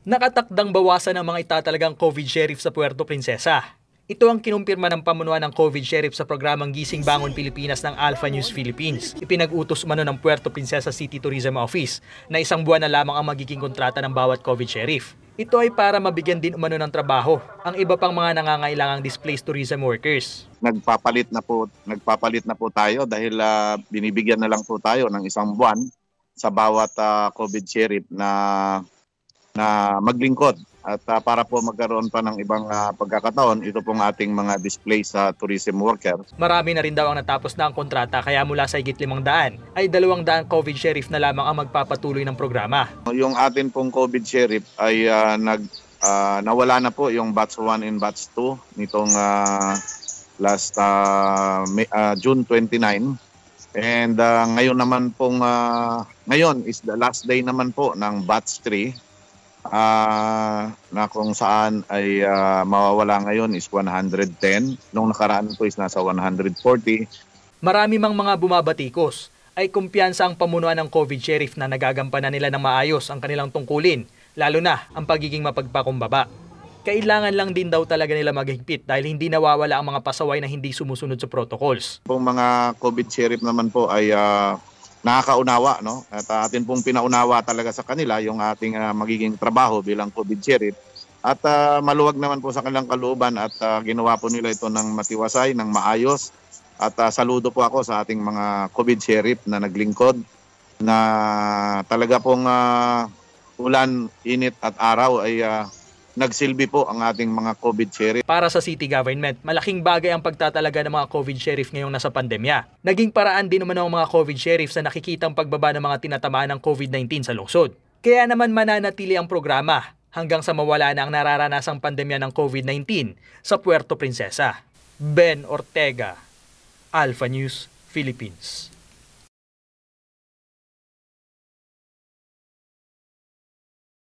Nakatakdang bawasan ang mga itatalagang COVID sheriff sa Puerto Princesa. Ito ang kinumpirma ng pamunuan ng COVID sheriff sa programang Gising Bangon Pilipinas ng Alpha News Philippines. Ipinag-utos umano ng Puerto Princesa City Tourism Office na isang buwan na lamang ang magiging kontrata ng bawat COVID sheriff. Ito ay para mabigyan din umano ng trabaho ang iba pang mga nangangailangang displaced tourism workers. Nagpapalit na po, nagpapalit na po tayo dahil uh, binibigyan na lang po tayo ng isang buwan sa bawat uh, COVID sheriff na na maglingkod at uh, para po magkaroon pa ng ibang uh, pagkakataon, ito pong ating mga display sa tourism workers. Marami na rin daw ang natapos na ang kontrata kaya mula sa higit 500 ay 200 COVID sheriff na lamang ang magpapatuloy ng programa. Yung atin pong COVID sheriff ay uh, nag, uh, nawala na po yung batch 1 and batch 2 nitong uh, last uh, May, uh, June 29. And uh, ngayon naman pong, uh, ngayon is the last day naman po ng batch 3 uh, na kung saan ay uh, mawawala ngayon is 110. Nung nakaraan po is nasa 140. Marami mang mga bumabatikos ay kumpiyansa ang pamunuan ng COVID sheriff na nagagampanan nila ng maayos ang kanilang tungkulin, lalo na ang pagiging mapagpakumbaba. Kailangan lang din daw talaga nila maghigpit dahil hindi nawawala ang mga pasaway na hindi sumusunod sa protocols. Kung mga COVID sheriff naman po ay uh, nakakaunawa no at uh, atin pong pinaunawa talaga sa kanila yung ating uh, magiging trabaho bilang COVID sheriff at uh, maluwag naman po sa kanilang kaluban at uh, ginawa po nila ito ng matiwasay ng maayos at uh, saludo po ako sa ating mga COVID sheriff na naglingkod na talaga pong uh, ulan, init at araw ay uh, nagsilbi po ang ating mga COVID sheriff. Para sa city government, malaking bagay ang pagtatalaga ng mga COVID sheriff ngayong nasa pandemya. Naging paraan din naman ng mga COVID sheriff sa nakikitang pagbaba ng mga tinatamaan ng COVID-19 sa lungsod. Kaya naman mananatili ang programa hanggang sa mawala na ang nararanasang pandemya ng COVID-19 sa Puerto Princesa. Ben Ortega, Alpha News, Philippines.